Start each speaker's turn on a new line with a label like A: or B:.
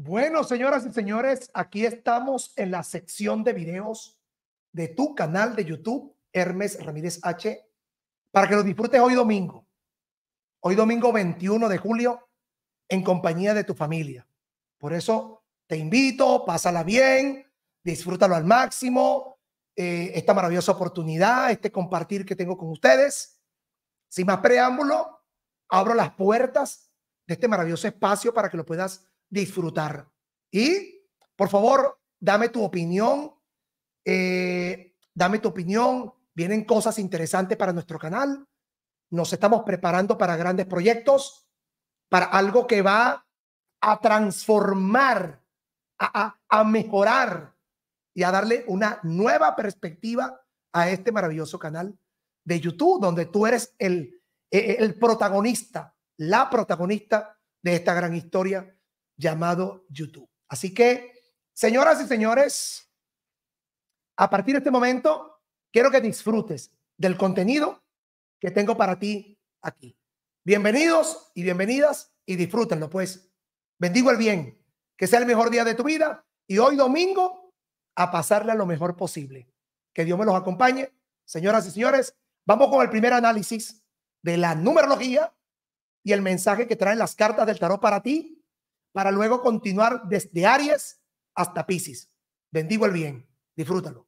A: Bueno, señoras y señores, aquí estamos en la sección de videos de tu canal de YouTube, Hermes Ramírez H, para que lo disfrutes hoy domingo, hoy domingo 21 de julio, en compañía de tu familia. Por eso te invito, pásala bien, disfrútalo al máximo, eh, esta maravillosa oportunidad, este compartir que tengo con ustedes. Sin más preámbulo, abro las puertas de este maravilloso espacio para que lo puedas disfrutar. Y, por favor, dame tu opinión. Eh, dame tu opinión. Vienen cosas interesantes para nuestro canal. Nos estamos preparando para grandes proyectos, para algo que va a transformar, a, mejorar y a darle una nueva perspectiva a este maravilloso canal de YouTube, donde tú eres el, e, e, el protagonista, la protagonista de esta gran historia llamado YouTube. Así que, señoras y señores, a partir de este momento, quiero que disfrutes del contenido que tengo para ti aquí. Bienvenidos y bienvenidas y disfrútenlo, pues. Bendigo el bien, que sea el mejor día de tu vida y hoy domingo a pasarle lo mejor posible. Que Dios me los acompañe. Señoras y señores, vamos con el primer análisis de la numerología y el mensaje que traen las cartas del tarot para ti para luego continuar desde Aries hasta Pisces. Bendigo el bien. Disfrútalo.